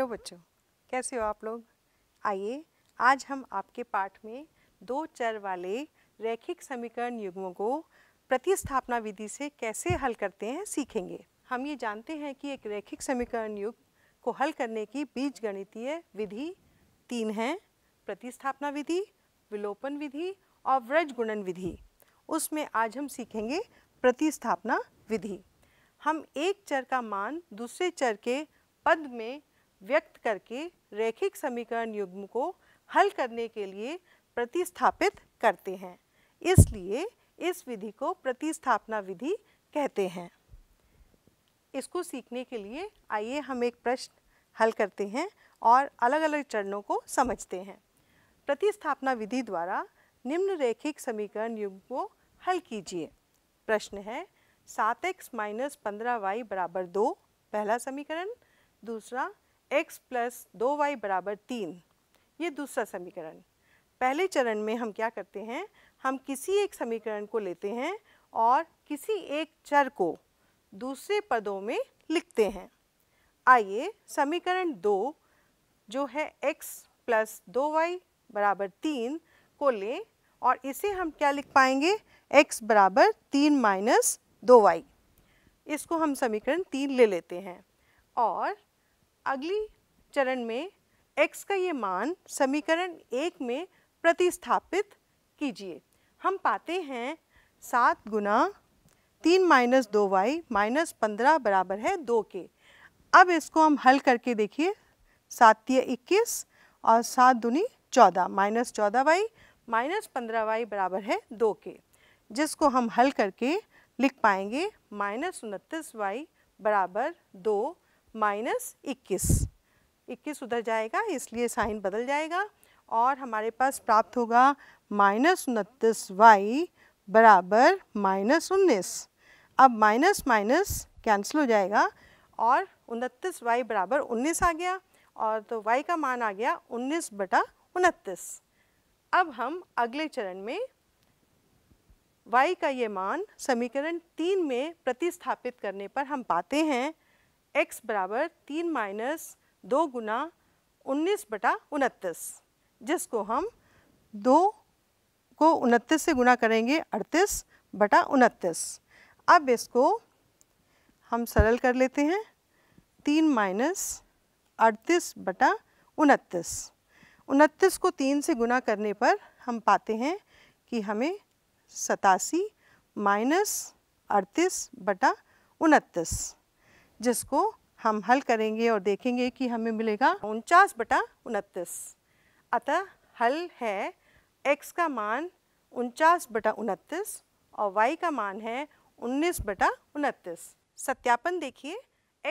hello बच्चों कैसे हो आप लोग आइए आज हम आपके पाठ में दो चर वाले रैखिक समीकरण युग्मों को प्रतिस्थापना विधि से कैसे हल करते हैं सीखेंगे हम ये जानते हैं कि एक रैखिक समीकरण युग को हल करने की बीज गणितीय विधि तीन हैं प्रतिस्थापना विधि विलोपन विधि और व्रज गुणन विधि उसमें आज हम सीखेंगे प्रतिस्थापना विधि हम एक चर का मान दूसरे चर के पद में व्यक्त करके रैखिक समीकरण युग्म को हल करने के लिए प्रतिस्थापित करते हैं इसलिए इस विधि को प्रतिस्थापना विधि कहते हैं इसको सीखने के लिए आइए हम एक प्रश्न हल करते हैं और अलग अलग चरणों को समझते हैं प्रतिस्थापना विधि द्वारा निम्न रैखिक समीकरण युग्म को हल कीजिए प्रश्न है सात एक्स माइनस पंद्रह वाई बराबर दो पहला समीकरण दूसरा एक्स प्लस दो वाई बराबर तीन ये दूसरा समीकरण पहले चरण में हम क्या करते हैं हम किसी एक समीकरण को लेते हैं और किसी एक चर को दूसरे पदों में लिखते हैं आइए समीकरण दो जो है x प्लस दो वाई बराबर तीन को लें और इसे हम क्या लिख पाएंगे x बराबर तीन माइनस दो वाई इसको हम समीकरण तीन ले लेते हैं और अगली चरण में x का ये मान समीकरण एक में प्रतिस्थापित कीजिए हम पाते हैं सात गुना तीन माइनस दो वाई माइनस पंद्रह बराबर है दो के अब इसको हम हल करके देखिए सात इक्कीस और सात दुनी चौदह माइनस चौदह वाई माइनस पंद्रह वाई बराबर है दो के जिसको हम हल करके लिख पाएंगे माइनस उनतीस वाई बराबर दो माइनस इक्कीस इक्कीस उधर जाएगा इसलिए साइन बदल जाएगा और हमारे पास प्राप्त होगा माइनस उनतीस वाई बराबर माइनस उन्नीस अब माइनस माइनस कैंसिल हो जाएगा और उनतीस वाई बराबर उन्नीस आ गया और तो y का मान आ गया उन्नीस बटा उनतीस अब हम अगले चरण में y का ये मान समीकरण तीन में प्रतिस्थापित करने पर हम पाते हैं एक्स बराबर तीन माइनस दो गुना उन्नीस बटा उनतीस जिसको हम दो को उनतीस से गुना करेंगे अड़तीस बटा उनतीस अब इसको हम सरल कर लेते हैं तीन माइनस अड़तीस बटा उनतीस उनतीस को तीन से गुना करने पर हम पाते हैं कि हमें सतासी माइनस अड़तीस बटा उनतीस जिसको हम हल करेंगे और देखेंगे कि हमें मिलेगा उनचास बटा उनतीस अतः हल है x का मान उनचास बटा उनतीस और y का मान है 19 बटा उनतीस सत्यापन देखिए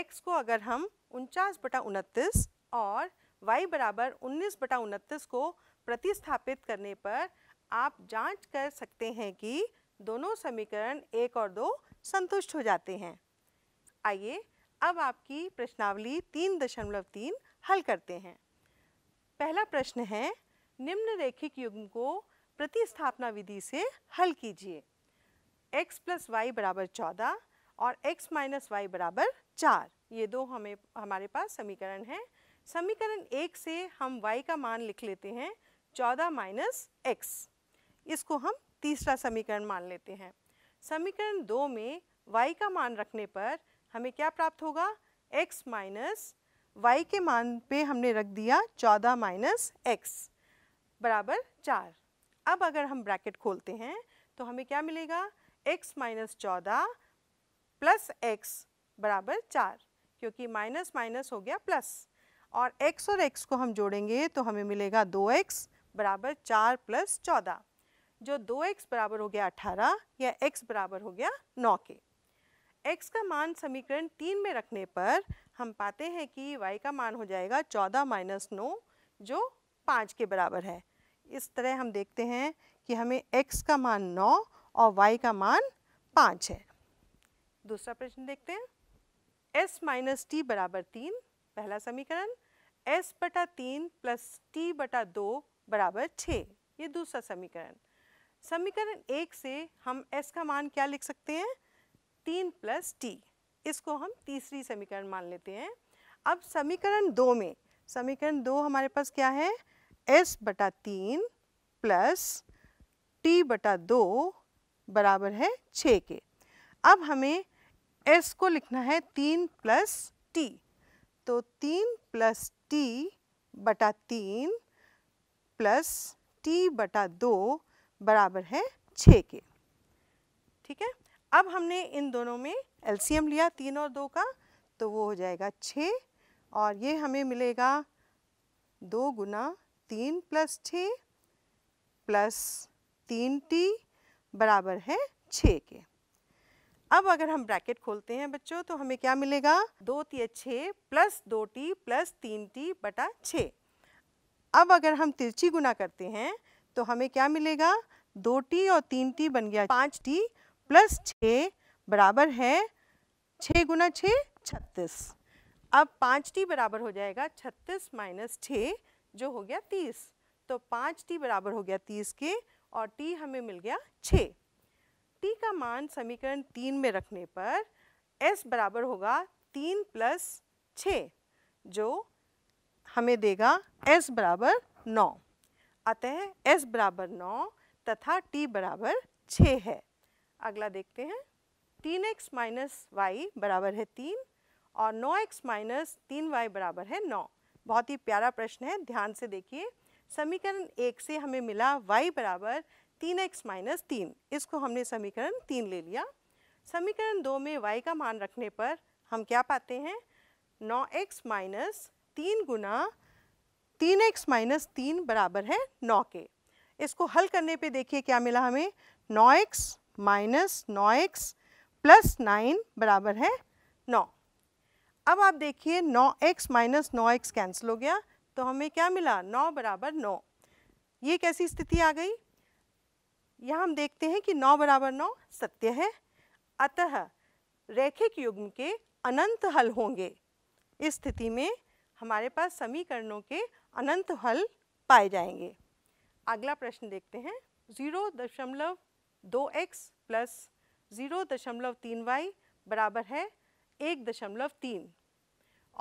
x को अगर हम उनचास बटा उनतीस और y बराबर 19 बटा उनतीस को प्रतिस्थापित करने पर आप जांच कर सकते हैं कि दोनों समीकरण एक और दो संतुष्ट हो जाते हैं आइए अब आपकी प्रश्नावली तीन दशमलव तीन हल करते हैं पहला प्रश्न है निम्न रेखिक युग्म को प्रतिस्थापना विधि से हल कीजिए x प्लस वाई बराबर चौदह और x माइनस वाई बराबर चार ये दो हमें हमारे पास समीकरण हैं समीकरण एक से हम y का मान लिख लेते हैं चौदह माइनस एक्स इसको हम तीसरा समीकरण मान लेते हैं समीकरण दो में y का मान रखने पर हमें क्या प्राप्त होगा x माइनस वाई के मान पे हमने रख दिया चौदह माइनस एक्स बराबर चार अब अगर हम ब्रैकेट खोलते हैं तो हमें क्या मिलेगा x माइनस चौदह प्लस एक्स बराबर चार क्योंकि माइनस माइनस हो गया प्लस और x और x को हम जोड़ेंगे तो हमें मिलेगा दो एक्स बराबर चार प्लस चौदह जो दो एक्स बराबर हो गया अठारह या x बराबर हो गया नौ के x का मान समीकरण तीन में रखने पर हम पाते हैं कि y का मान हो जाएगा चौदह माइनस नौ जो पाँच के बराबर है इस तरह हम देखते हैं कि हमें x का मान नौ और y का मान पाँच है दूसरा प्रश्न देखते हैं s माइनस टी बराबर तीन पहला समीकरण s बटा तीन प्लस टी बटा दो बराबर छः ये दूसरा समीकरण समीकरण एक से हम s का मान क्या लिख सकते हैं तीन प्लस टी इसको हम तीसरी समीकरण मान लेते हैं अब समीकरण दो में समीकरण दो हमारे पास क्या है एस बटा तीन प्लस टी बटा दो बराबर है छः के अब हमें एस को लिखना है तीन प्लस टी तो तीन प्लस टी बटा तीन प्लस टी बटा दो बराबर है छः के ठीक है अब हमने इन दोनों में एलसीएम लिया तीन और दो का तो वो हो जाएगा छः और ये हमें मिलेगा दो गुना तीन प्लस छ प्लस तीन टी बराबर है छ के अब अगर हम ब्रैकेट खोलते हैं बच्चों तो हमें क्या मिलेगा दो ती छ प्लस दो टी प्लस तीन टी बटा छ अब अगर हम तिरछी गुना करते हैं तो हमें क्या मिलेगा दो टी और तीन टी बन गया पाँच टी प्लस छ बराबर है छ गुना छ छत्तीस अब पाँच टी बराबर हो जाएगा छत्तीस माइनस छ जो हो गया तीस तो पाँच टी बराबर हो गया तीस के और टी हमें मिल गया छ टी का मान समीकरण तीन में रखने पर एस बराबर होगा तीन प्लस छ जो हमें देगा एस बराबर नौ अतः एस बराबर नौ तथा टी बराबर छ है अगला देखते हैं तीन एक्स माइनस वाई बराबर है तीन और नौ एक्स माइनस तीन वाई बराबर है नौ बहुत ही प्यारा प्रश्न है ध्यान से देखिए समीकरण एक से हमें मिला y बराबर तीन एक्स माइनस तीन इसको हमने समीकरण तीन ले लिया समीकरण दो में y का मान रखने पर हम क्या पाते हैं नौ एक्स माइनस तीन गुना तीन एक्स माइनस तीन बराबर है नौ के इसको हल करने पे देखिए क्या मिला हमें नौ एक्स माइनस नौ एक्स प्लस नाइन बराबर है नौ अब आप देखिए नौ एक्स माइनस नौ एक्स कैंसिल हो गया तो हमें क्या मिला नौ बराबर नौ ये कैसी स्थिति आ गई यहाँ हम देखते हैं कि नौ बराबर नौ सत्य है अतः रैखिक युग्म के अनंत हल होंगे इस स्थिति में हमारे पास समीकरणों के अनंत हल पाए जाएंगे अगला प्रश्न देखते हैं जीरो दशमलव दो एक्स प्लस ज़ीरो दशमलव तीन वाई बराबर है एक दशमलव तीन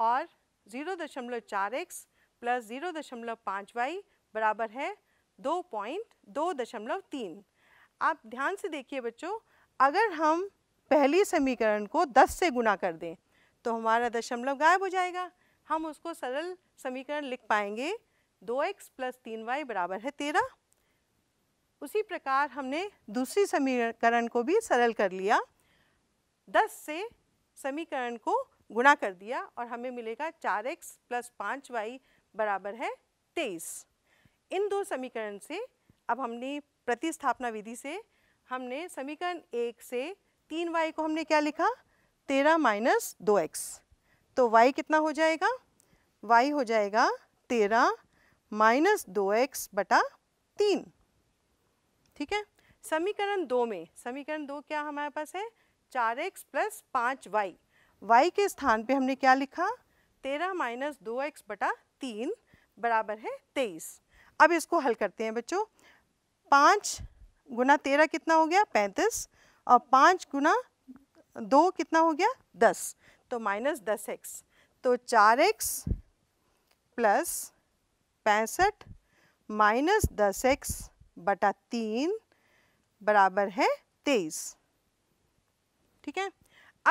और ज़ीरो दशमलव चार एक्स प्लस ज़ीरो दशमलव पाँच वाई बराबर है दो पॉइंट दो दशमलव तीन आप ध्यान से देखिए बच्चों अगर हम पहली समीकरण को दस से गुना कर दें तो हमारा दशमलव गायब हो जाएगा हम उसको सरल समीकरण लिख पाएंगे दो एक्स प्लस तीन वाई बराबर है तेरह उसी प्रकार हमने दूसरी समीकरण को भी सरल कर लिया 10 से समीकरण को गुणा कर दिया और हमें मिलेगा 4x एक्स प्लस पाँच वाई बराबर है 23 इन दो समीकरण से अब हमने प्रतिस्थापना विधि से हमने समीकरण एक से तीन वाई को हमने क्या लिखा तेरह माइनस दो एक्स तो y कितना हो जाएगा y हो जाएगा तेरह माइनस दो एक्स बटा तीन ठीक है समीकरण दो में समीकरण दो क्या हमारे पास है चार एक्स प्लस पाँच वाई वाई के स्थान पे हमने क्या लिखा तेरह माइनस दो एक्स बटा तीन बराबर है तेईस अब इसको हल करते हैं बच्चों पाँच गुना तेरह कितना हो गया पैंतीस और पाँच गुना दो कितना हो गया दस तो माइनस दस एक्स तो चार एक्स प्लस पैंसठ माइनस दस एक्स बटा तीन बराबर है तेईस ठीक है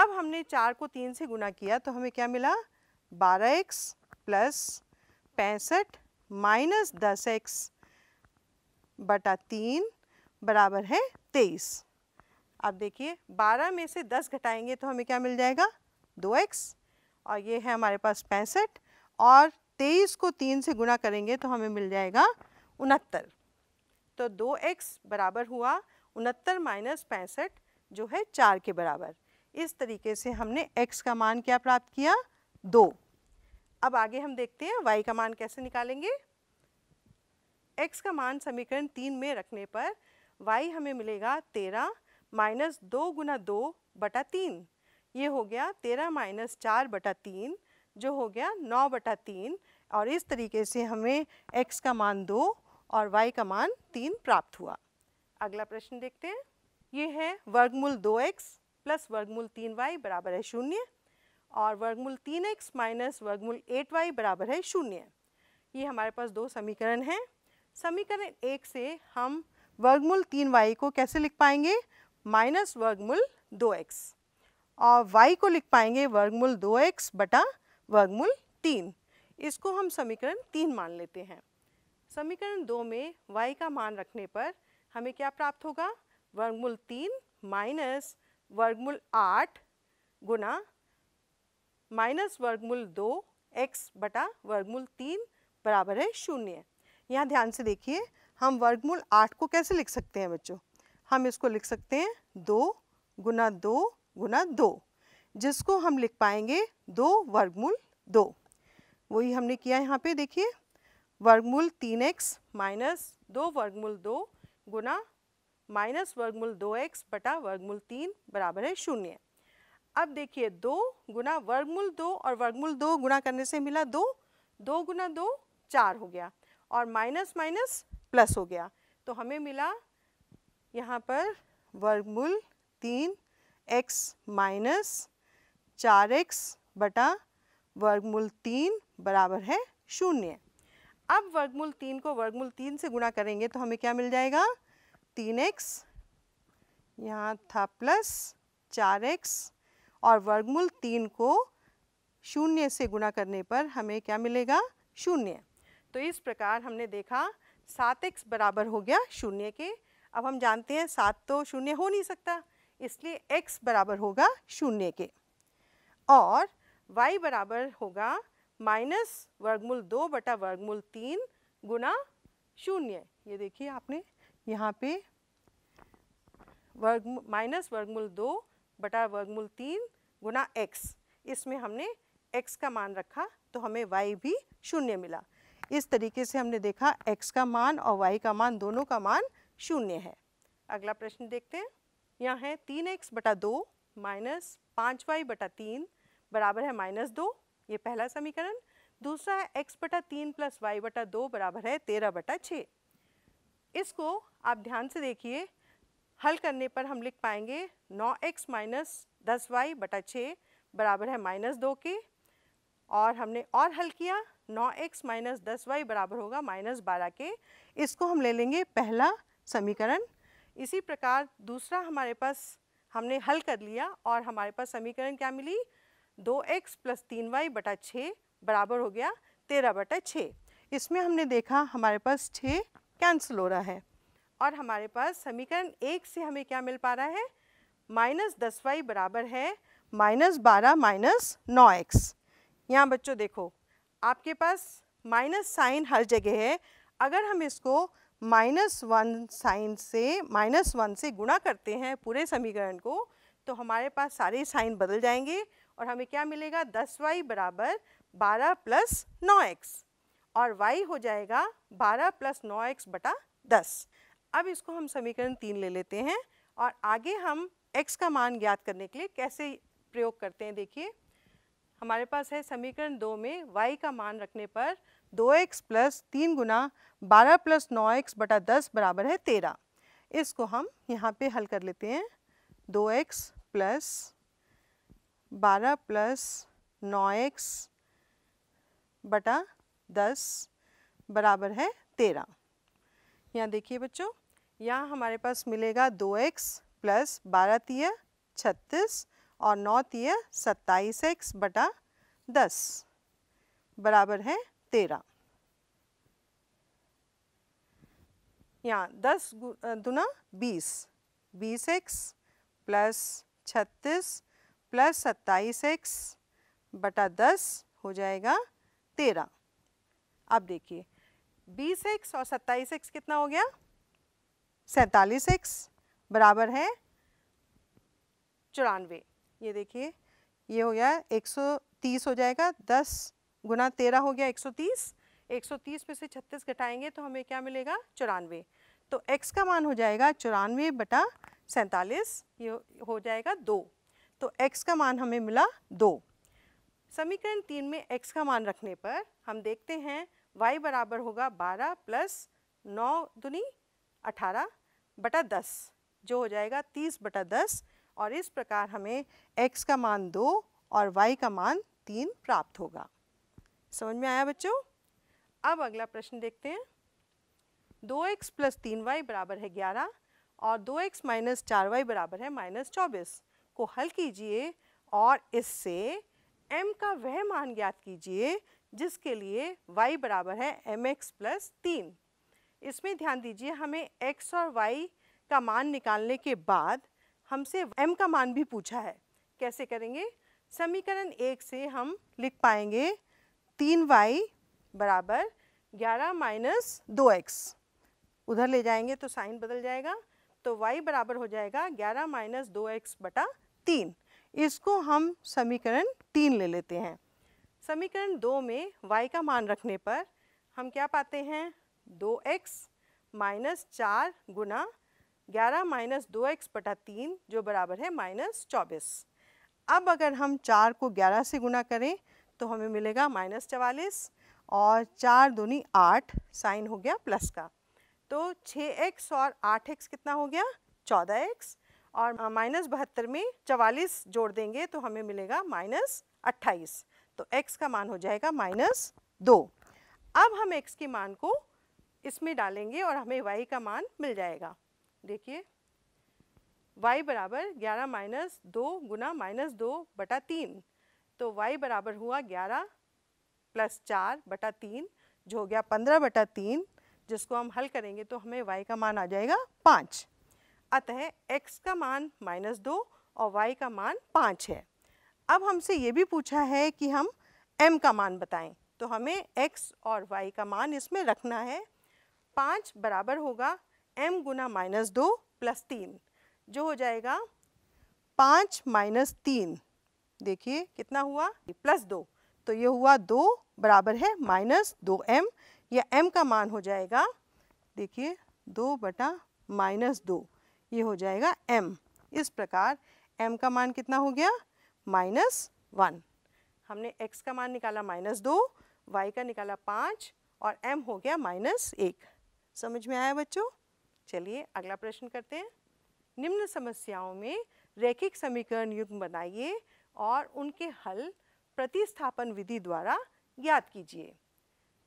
अब हमने चार को तीन से गुना किया तो हमें क्या मिला बारह एक्स प्लस पैंसठ माइनस दस एक्स बटा तीन बराबर है तेईस अब देखिए बारह में से दस घटाएंगे तो हमें क्या मिल जाएगा दो एक्स और ये है हमारे पास पैंसठ और तेईस को तीन से गुना करेंगे तो हमें मिल जाएगा उनहत्तर तो दो एक्स बराबर हुआ उनहत्तर माइनस पैंसठ जो है चार के बराबर इस तरीके से हमने x का मान क्या प्राप्त किया दो अब आगे हम देखते हैं y का मान कैसे निकालेंगे x का मान समीकरण तीन में रखने पर y हमें मिलेगा तेरह माइनस दो गुना दो बटा तीन ये हो गया तेरह माइनस चार बटा तीन जो हो गया नौ बटा तीन और इस तरीके से हमें x का मान दो और y का मान तीन प्राप्त हुआ अगला प्रश्न देखते हैं ये है वर्गमूल दो एक्स प्लस वर्गमूल तीन वाई बराबर है शून्य और वर्गमूल तीन एक्स माइनस वर्गमूल एट वाई बराबर है शून्य ये हमारे पास दो समीकरण हैं समीकरण एक से हम वर्गमूल तीन वाई को कैसे लिख पाएंगे माइनस वर्गमूल दो एक्स और y को लिख पाएंगे वर्गमूल दो एक्स बटा वर्गमूल तीन इसको हम समीकरण तीन मान लेते हैं समीकरण दो में y का मान रखने पर हमें क्या प्राप्त होगा वर्गमूल तीन माइनस वर्गमूल आठ गुना माइनस वर्गमूल दो एक्स बटा वर्गमूल तीन बराबर है शून्य यहाँ ध्यान से देखिए हम वर्गमूल आठ को कैसे लिख सकते हैं बच्चों हम इसको लिख सकते हैं दो गुना दो गुना दो जिसको हम लिख पाएंगे दो वर्गमूल दो वही हमने किया यहाँ पे देखिए वर्गमूल तीन एक्स माइनस दो वर्गमूल दो गुना माइनस वर्गमूल दो एक्स बटा वर्गमूल तीन बराबर है शून्य अब देखिए दो गुना वर्गमूल दो और वर्गमूल दो गुना करने से मिला दो दो गुना दो चार हो गया और माइनस माइनस प्लस हो गया तो हमें मिला यहाँ पर वर्गमूल तीन एक्स माइनस चार एक्स बटा वर्गमूल तीन बराबर है शून्य अब वर्गमूल तीन को वर्गमूल तीन से गुणा करेंगे तो हमें क्या मिल जाएगा तीन एक्स यहाँ था प्लस चार एक्स और वर्गमूल तीन को शून्य से गुणा करने पर हमें क्या मिलेगा शून्य तो इस प्रकार हमने देखा सात एक्स बराबर हो गया शून्य के अब हम जानते हैं सात तो शून्य हो नहीं सकता इसलिए एक्स बराबर होगा शून्य के और वाई बराबर होगा माइनस वर्गमूल दो बटा वर्गमूल तीन गुना शून्य ये देखिए आपने यहाँ पे वर्ग माइनस वर्गमूल दो बटा वर्गमूल तीन गुना एक्स इसमें हमने एक्स का मान रखा तो हमें वाई भी शून्य मिला इस तरीके से हमने देखा एक्स का मान और वाई का मान दोनों का मान शून्य है अगला प्रश्न देखते हैं यहाँ है तीन एक्स बटा दो माइनस पाँच वाई बटा तीन बराबर है माइनस दो ये पहला समीकरण दूसरा है एक्स बटा तीन प्लस वाई बटा दो बराबर है तेरह बटा छः इसको आप ध्यान से देखिए हल करने पर हम लिख पाएंगे नौ एक्स माइनस दस वाई बटा छः बराबर है माइनस दो के और हमने और हल किया नौ एक्स माइनस दस वाई बराबर होगा माइनस बारह के इसको हम ले लेंगे पहला समीकरण इसी प्रकार दूसरा हमारे पास हमने हल कर लिया और हमारे पास समीकरण क्या मिली दो एक्स प्लस तीन वाई बटा छः बराबर हो गया तेरह बटा छः इसमें हमने देखा हमारे पास छः कैंसिल हो रहा है और हमारे पास समीकरण एक से हमें क्या मिल पा रहा है माइनस दस वाई बराबर है माइनस बारह माइनस नौ एक्स यहाँ बच्चों देखो आपके पास माइनस साइन हर जगह है अगर हम इसको माइनस वन साइन से माइनस वन से गुणा करते हैं पूरे समीकरण को तो हमारे पास सारे साइन बदल जाएंगे और हमें क्या मिलेगा दस वाई बराबर बारह प्लस नौ एक्स और y हो जाएगा बारह प्लस नौ एक्स बटा दस अब इसको हम समीकरण तीन ले लेते हैं और आगे हम x का मान ज्ञात करने के लिए कैसे प्रयोग करते हैं देखिए हमारे पास है समीकरण दो में y का मान रखने पर दो एक्स प्लस तीन गुना बारह प्लस नौ एक्स बटा दस बराबर है तेरह इसको हम यहाँ पे हल कर लेते हैं दो एक्स प्लस बारह प्लस नौ एक्स बटा दस बराबर है तेरह यहाँ देखिए बच्चों यहाँ हमारे पास मिलेगा दो एक्स प्लस बारह तीय छत्तीस और नौ तीय सत्ताईस एक्स बटा दस बराबर है तेरह यहाँ दस दुना बीस बीस एक्स प्लस छत्तीस प्लस सत्ताईस एक्स बटा दस हो जाएगा तेरह अब देखिए बीस एक्स और सत्ताईस एक्स कितना हो गया सैतालीस एक्स बराबर है चौरानवे ये देखिए ये हो गया एक सौ तीस हो जाएगा दस गुना तेरह हो गया एक सौ तीस एक सौ तीस में से छत्तीस घटाएंगे तो हमें क्या मिलेगा चौरानवे तो एक्स का मान हो जाएगा चौरानवे बटा सैंतालीस ये हो जाएगा दो तो x का मान हमें मिला दो समीकरण तीन में x का मान रखने पर हम देखते हैं y बराबर होगा बारह प्लस नौ दुनी अठारह बटा दस जो हो जाएगा तीस बटा दस और इस प्रकार हमें x का मान दो और y का मान तीन प्राप्त होगा समझ में आया बच्चों अब अगला प्रश्न देखते हैं दो एक्स प्लस तीन वाई बराबर है ग्यारह और दो एक्स माइनस चार वाई बराबर है माइनस चौबीस को हल कीजिए और इससे m का वह मान ज्ञात कीजिए जिसके लिए y बराबर है एम एक्स प्लस तीन इसमें ध्यान दीजिए हमें x और y का मान निकालने के बाद हमसे m का मान भी पूछा है कैसे करेंगे समीकरण एक से हम लिख पाएंगे तीन वाई बराबर ग्यारह माइनस दो एक्स उधर ले जाएंगे तो साइन बदल जाएगा तो y बराबर हो जाएगा ग्यारह माइनस दो एक्स बटा तीन इसको हम समीकरण तीन ले लेते हैं समीकरण दो में y का मान रखने पर हम क्या पाते हैं दो एक्स माइनस चार गुना ग्यारह माइनस दो एक्स बटा तीन जो बराबर है माइनस चौबीस अब अगर हम चार को ग्यारह से गुना करें तो हमें मिलेगा माइनस चवालीस और चार दूनी आठ साइन हो गया प्लस का तो छः एक्स और आठ एक्स कितना हो गया चौदह एक्स और माइनस बहत्तर में चवालीस जोड़ देंगे तो हमें मिलेगा माइनस अट्ठाईस तो x का मान हो जाएगा माइनस दो अब हम x के मान को इसमें डालेंगे और हमें y का मान मिल जाएगा देखिए y बराबर ग्यारह माइनस दो गुना माइनस दो बटा तीन तो y बराबर हुआ ग्यारह प्लस चार बटा तीन जो हो गया पंद्रह बटा तीन जिसको हम हल करेंगे तो हमें y का मान आ जाएगा पाँच अतः x का मान माइनस दो और y का मान पाँच है अब हमसे ये भी पूछा है कि हम m का मान बताएं तो हमें x और y का मान इसमें रखना है पाँच बराबर होगा m गुना माइनस दो प्लस तीन जो हो जाएगा पाँच माइनस तीन देखिए कितना हुआ प्लस दो तो ये हुआ दो बराबर है माइनस दो एम या एम का मान हो जाएगा देखिए दो बटा माइनस दो ये हो जाएगा m इस प्रकार m का मान कितना हो गया माइनस वन हमने x का मान निकाला माइनस दो वाई का निकाला पाँच और m हो गया माइनस एक समझ में आया बच्चों चलिए अगला प्रश्न करते हैं निम्न समस्याओं में रैखिक समीकरण युग्म बनाइए और उनके हल प्रतिस्थापन विधि द्वारा ज्ञात कीजिए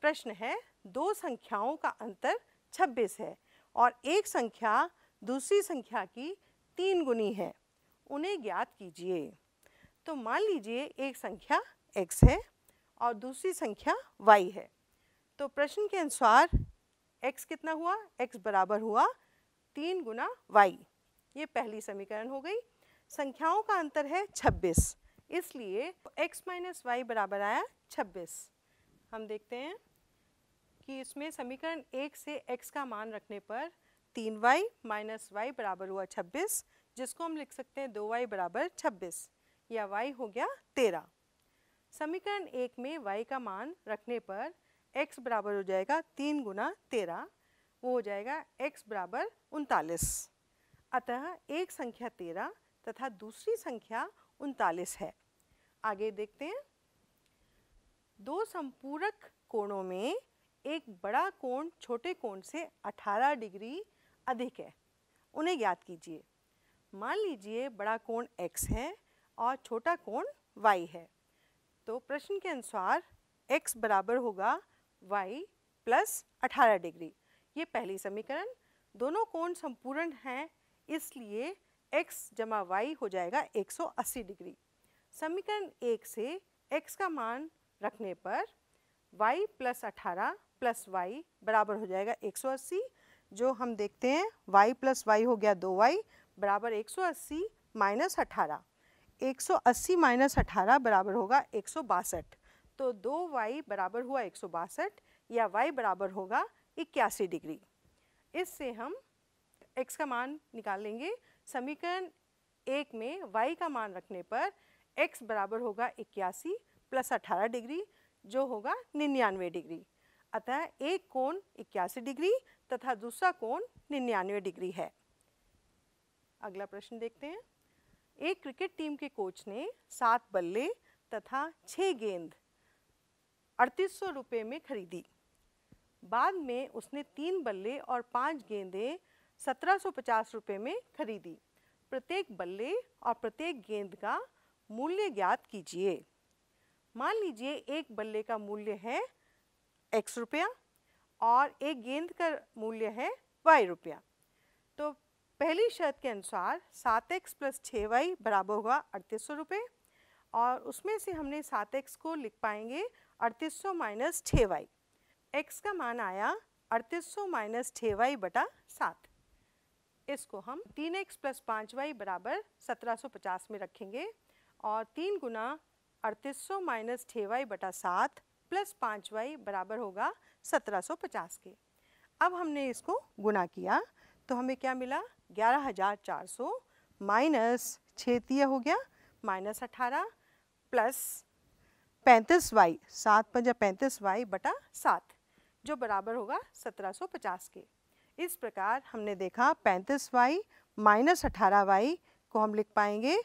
प्रश्न है दो संख्याओं का अंतर 26 है और एक संख्या दूसरी संख्या की तीन गुनी है उन्हें ज्ञात कीजिए तो मान लीजिए एक संख्या x है और दूसरी संख्या y है तो प्रश्न के अनुसार x कितना हुआ x बराबर हुआ तीन गुना वाई ये पहली समीकरण हो गई संख्याओं का अंतर है 26 इसलिए x माइनस वाई बराबर आया 26 हम देखते हैं कि इसमें समीकरण एक से x का मान रखने पर तीन वाई माइनस वाई बराबर हुआ छब्बीस जिसको हम लिख सकते हैं दो वाई बराबर छब्बीस या वाई हो गया तेरह समीकरण एक में वाई का मान रखने पर एक्स बराबर हो जाएगा तीन गुना तेरह वो हो जाएगा एक्स बराबर उनतालीस अतः एक संख्या तेरह तथा दूसरी संख्या उनतालीस है आगे देखते हैं दो संपूरक कोणों में एक बड़ा कोण छोटे कोण से 18 डिग्री अधिक है उन्हें ज्ञात कीजिए मान लीजिए बड़ा कोण x है और छोटा कोण y है तो प्रश्न के अनुसार x बराबर होगा y प्लस अठारह डिग्री ये पहली समीकरण दोनों कोण संपूर्ण हैं इसलिए x जमा वाई हो जाएगा 180 डिग्री समीकरण एक से x का मान रखने पर y प्लस अठारह प्लस वाई बराबर हो जाएगा 180 जो हम देखते हैं y प्लस वाई हो गया दो वाई बराबर एक सौ अस्सी माइनस अठारह एक सौ अस्सी माइनस अठारह बराबर होगा एक सौ बासठ तो दो वाई बराबर हुआ एक सौ बासठ या y बराबर होगा इक्यासी डिग्री इससे हम x का मान निकाल लेंगे समीकरण एक में y का मान रखने पर x बराबर होगा इक्यासी प्लस अठारह डिग्री जो होगा निन्यानवे डिग्री अतः एक कोण इक्यासी डिग्री तथा दूसरा कोण निन्यानवे डिग्री है अगला प्रश्न देखते हैं एक क्रिकेट टीम के कोच ने सात बल्ले तथा छः गेंद अड़तीस सौ रुपये में खरीदी बाद में उसने तीन बल्ले और पांच गेंदें सत्रह सौ पचास रुपये में खरीदी प्रत्येक बल्ले और प्रत्येक गेंद का मूल्य ज्ञात कीजिए मान लीजिए एक बल्ले का मूल्य है एक्स रुपया और एक गेंद का मूल्य है वाई रुपया तो पहली शर्त के अनुसार सात एक्स प्लस छः वाई बराबर होगा अड़तीस सौ रुपये और उसमें से हमने सात एक्स को लिख पाएंगे अड़तीस सौ माइनस छः वाई एक्स का मान आया अड़तीस सौ माइनस छः वाई बटा सात इसको हम तीन एक्स प्लस पाँच वाई बराबर सत्रह सौ पचास में रखेंगे और तीन गुना अड़तीस सौ माइनस छः वाई बटा सात प्लस पाँच वाई बराबर होगा 1750 के अब हमने इसको गुना किया तो हमें क्या मिला ग्यारह हज़ार चार सौ माइनस छ हो गया माइनस अठारह प्लस पैंतीस वाई सात पंजा पैंतीस वाई बटा सात जो बराबर होगा 1750 के इस प्रकार हमने देखा 35 वाई माइनस अठारह वाई को हम लिख पाएंगे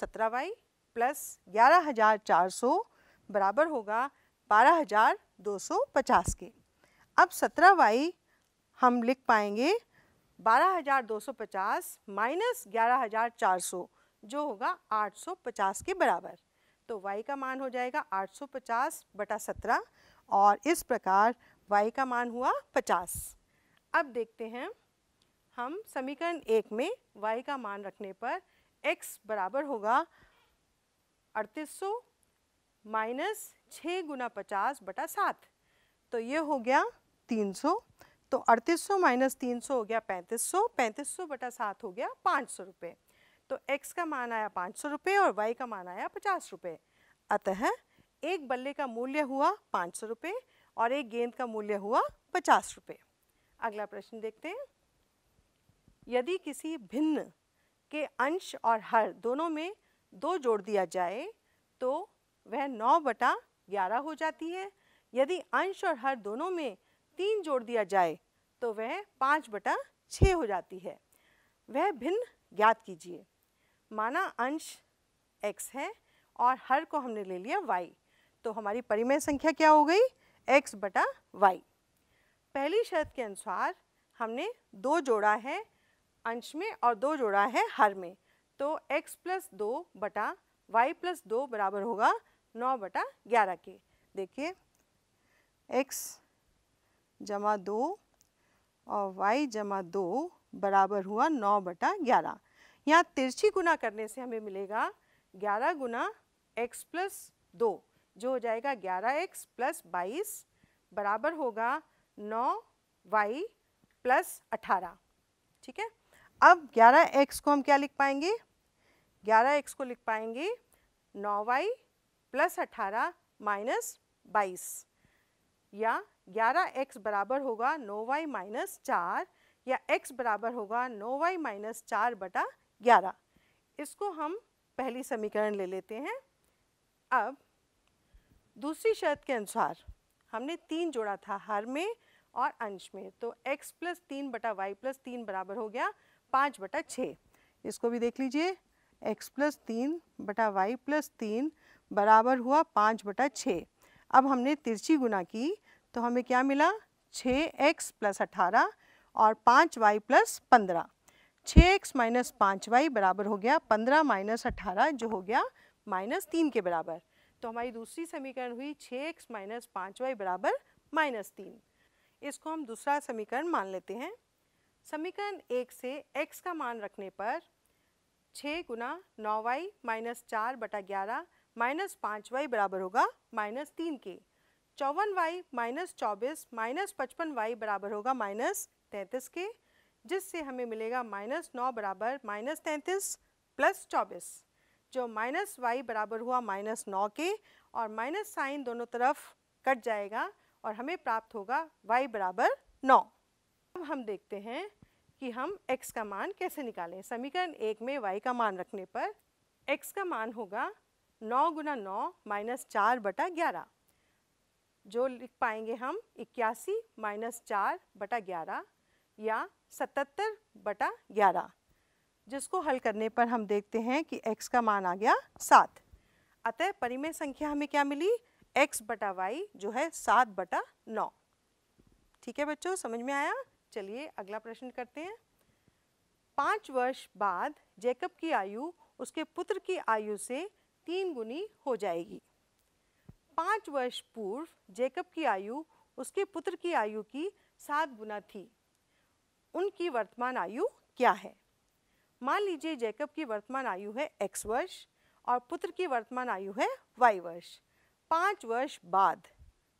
17 वाई प्लस ग्यारह हज़ार चार सौ बराबर होगा बारह हज़ार 250 के अब 17 वाई हम लिख पाएंगे 12,250 माइनस 11,400 जो होगा 850 के बराबर तो y का मान हो जाएगा 850 बटा 17 और इस प्रकार y का मान हुआ 50 अब देखते हैं हम समीकरण एक में y का मान रखने पर x बराबर होगा अड़तीस सौ माइनस छः गुना पचास बटा सात तो ये हो गया तीन सौ तो अड़तीस सौ माइनस तीन सौ हो गया पैंतीस सौ पैंतीस सौ बटा सात हो गया पाँच सौ रुपये तो x का मान आया पाँच सौ रुपये और y का मान आया पचास रुपये अतः एक बल्ले का मूल्य हुआ पाँच सौ रुपये और एक गेंद का मूल्य हुआ पचास रुपये अगला प्रश्न देखते हैं यदि किसी भिन्न के अंश और हर दोनों में दो जोड़ दिया जाए तो वह नौ बटा ग्यारह हो जाती है यदि अंश और हर दोनों में तीन जोड़ दिया जाए तो वह पाँच बटा छः हो जाती है वह भिन्न ज्ञात कीजिए माना अंश x है और हर को हमने ले लिया y तो हमारी परिमेय संख्या क्या हो गई x बटा वाई पहली शर्त के अनुसार हमने दो जोड़ा है अंश में और दो जोड़ा है हर में तो x प्लस दो बटा वाई प्लस दो बराबर होगा नौ बटा ग्यारह के देखिए x जमा दो और y जमा दो बराबर हुआ नौ बटा ग्यारह यहाँ तिरछी गुना करने से हमें मिलेगा ग्यारह गुना एक्स प्लस दो जो हो जाएगा ग्यारह एक्स प्लस बाईस बराबर होगा नौ वाई प्लस अठारह ठीक है अब ग्यारह एक्स को हम क्या लिख पाएंगे ग्यारह एक्स को लिख पाएंगे नौ वाई प्लस अठारह माइनस बाईस या ग्यारह एक्स बराबर होगा नो वाई माइनस चार या x बराबर होगा नो वाई माइनस चार बटा ग्यारह इसको हम पहली समीकरण ले लेते हैं अब दूसरी शर्त के अनुसार हमने तीन जोड़ा था हर में और अंश में तो x प्लस तीन बटा वाई प्लस तीन बराबर हो गया पाँच बटा छः इसको भी देख लीजिए x प्लस तीन बटा वाई प्लस तीन बराबर हुआ पाँच बटा छः अब हमने तिरछी गुना की तो हमें क्या मिला छः एक्स प्लस अठारह और पाँच वाई प्लस पंद्रह छः एक्स माइनस पाँच वाई बराबर हो गया पंद्रह माइनस अठारह जो हो गया माइनस तीन के बराबर तो हमारी दूसरी समीकरण हुई छः एक्स माइनस पाँच वाई बराबर माइनस तीन इसको हम दूसरा समीकरण मान लेते हैं समीकरण एक से एक्स का मान रखने पर छः गुना नौ वाई माइनस चार बटा ग्यारह माइनस पाँच वाई बराबर होगा माइनस तीन के चौवन वाई माइनस चौबीस माइनस पचपन वाई बराबर होगा माइनस तैंतीस के जिससे हमें मिलेगा माइनस नौ बराबर माइनस तैंतीस प्लस चौबीस जो माइनस वाई बराबर हुआ माइनस नौ के और माइनस साइन दोनों तरफ कट जाएगा और हमें प्राप्त होगा वाई बराबर नौ अब हम देखते हैं कि हम एक्स का मान कैसे निकालें समीकरण एक में वाई का मान रखने पर एक्स का मान होगा नौ गुना नौ माइनस चार बटा ग्यारह जो लिख पाएंगे हम इक्यासी माइनस चार बटा ग्यारह या सतहत्तर बटा ग्यारह जिसको हल करने पर हम देखते हैं कि x का मान आ गया सात अतः परिमेय संख्या हमें क्या मिली x बटा वाई जो है सात बटा नौ ठीक है बच्चों समझ में आया चलिए अगला प्रश्न करते हैं पाँच वर्ष बाद जैकब की आयु उसके पुत्र की आयु से तीन गुनी हो जाएगी पाँच वर्ष पूर्व जेकब की आयु उसके पुत्र की आयु की सात गुना थी उनकी वर्तमान आयु क्या है मान लीजिए जैकब की वर्तमान आयु है एक्स वर्ष और पुत्र की वर्तमान आयु है वाई वर्ष पाँच वर्ष बाद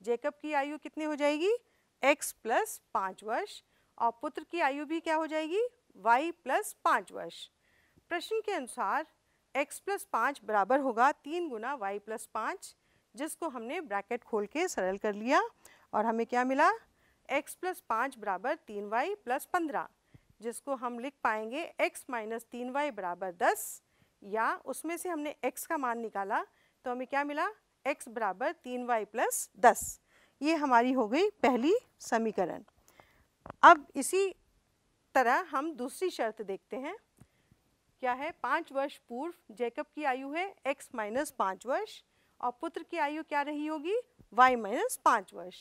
जैकब की आयु कितनी हो जाएगी एक्स प्लस पाँच वर्ष और पुत्र की आयु भी क्या हो जाएगी वाई प्लस पाँच वर्ष प्रश्न के अनुसार x प्लस पाँच बराबर होगा तीन गुना वाई प्लस पाँच जिसको हमने ब्रैकेट खोल के सरल कर लिया और हमें क्या मिला x प्लस पाँच बराबर तीन वाई प्लस पंद्रह जिसको हम लिख पाएंगे x माइनस तीन वाई बराबर दस या उसमें से हमने x का मान निकाला तो हमें क्या मिला x बराबर तीन वाई प्लस दस ये हमारी हो गई पहली समीकरण अब इसी तरह हम दूसरी शर्त देखते हैं क्या है पाँच वर्ष पूर्व जैकब की आयु है एक्स माइनस पाँच वर्ष और पुत्र की आयु क्या रही होगी वाई माइनस पाँच वर्ष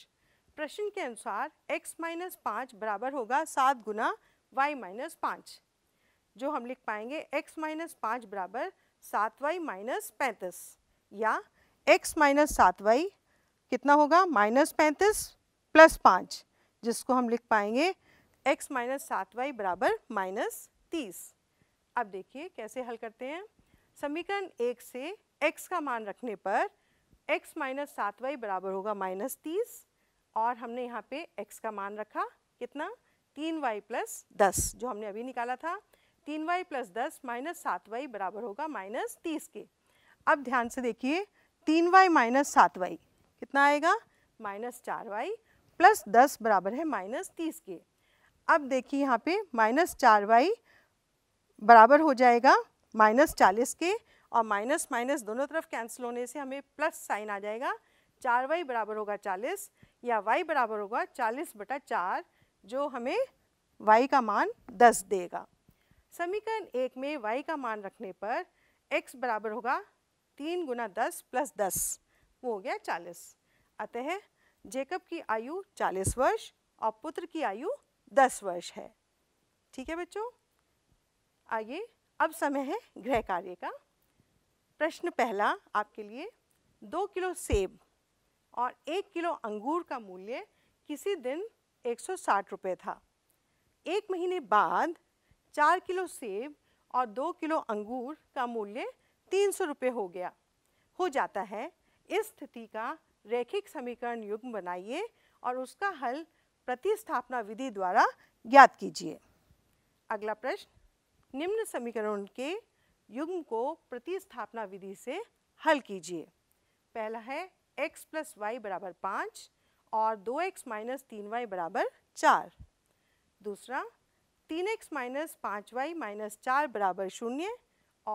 प्रश्न के अनुसार x माइनस पाँच बराबर होगा सात गुना वाई माइनस पाँच जो हम लिख पाएंगे x माइनस पाँच बराबर सात वाई माइनस पैंतीस या x माइनस सात वाई कितना होगा माइनस पैंतीस प्लस पाँच जिसको हम लिख पाएंगे x माइनस सात वाई बराबर माइनस तीस अब देखिए कैसे हल करते हैं समीकरण एक से x का मान रखने पर x माइनस सात वाई बराबर होगा माइनस तीस और हमने यहाँ पे x का मान रखा कितना तीन वाई प्लस दस जो हमने अभी निकाला था तीन वाई प्लस दस माइनस सात वाई बराबर होगा माइनस तीस के अब ध्यान से देखिए तीन वाई माइनस सात वाई कितना आएगा माइनस चार वाई प्लस दस बराबर है माइनस तीस के अब देखिए यहाँ पे माइनस चार वाई बराबर हो जाएगा माइनस चालीस के और माइनस माइनस दोनों तरफ कैंसिल होने से हमें प्लस साइन आ जाएगा चार वाई बराबर होगा चालीस या वाई बराबर होगा चालीस बटा चार जो हमें वाई का मान दस देगा समीकरण एक में वाई का मान रखने पर एक्स बराबर होगा तीन गुना दस प्लस दस वो हो गया चालीस अतः जेकब की आयु चालीस वर्ष और पुत्र की आयु दस वर्ष है ठीक है बच्चों आइए अब समय है गृह कार्य का प्रश्न पहला आपके लिए दो किलो सेब और एक किलो अंगूर का मूल्य किसी दिन 160 रुपए था एक महीने बाद चार किलो सेब और दो किलो अंगूर का मूल्य तीन सौ रुपये हो गया हो जाता है इस स्थिति का रैखिक समीकरण युग्म बनाइए और उसका हल प्रतिस्थापना विधि द्वारा ज्ञात कीजिए अगला प्रश्न निम्न समीकरण के युग्म को प्रतिस्थापना विधि से हल कीजिए पहला है x प्लस वाई बराबर पाँच और 2x एक्स माइनस तीन वाई बराबर चार दूसरा 3x एक्स माइनस पाँच वाई माइनस चार बराबर शून्य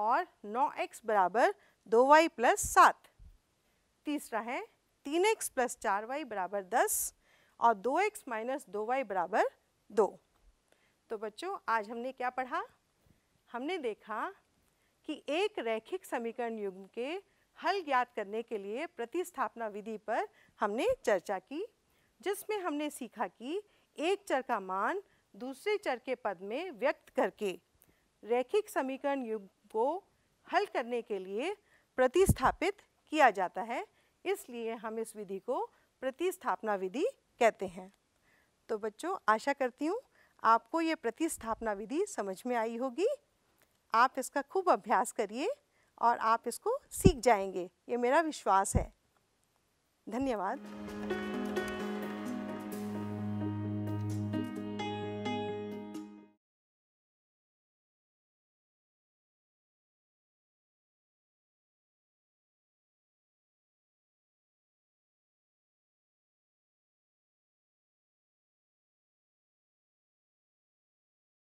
और 9x एक्स बराबर दो वाई प्लस सात तीसरा है 3x एक्स प्लस चार वाई बराबर दस और 2x एक्स माइनस दो वाई बराबर दो तो बच्चों आज हमने क्या पढ़ा हमने देखा कि एक रैखिक समीकरण युग्म के हल ज्ञात करने के लिए प्रतिस्थापना विधि पर हमने चर्चा की जिसमें हमने सीखा कि एक चर का मान दूसरे चर के पद में व्यक्त करके रैखिक समीकरण युग को हल करने के लिए प्रतिस्थापित किया जाता है इसलिए हम इस विधि को प्रतिस्थापना विधि कहते हैं तो बच्चों आशा करती हूँ आपको ये प्रतिस्थापना विधि समझ में आई होगी आप इसका खूब अभ्यास करिए और आप इसको सीख जाएंगे ये मेरा विश्वास है धन्यवाद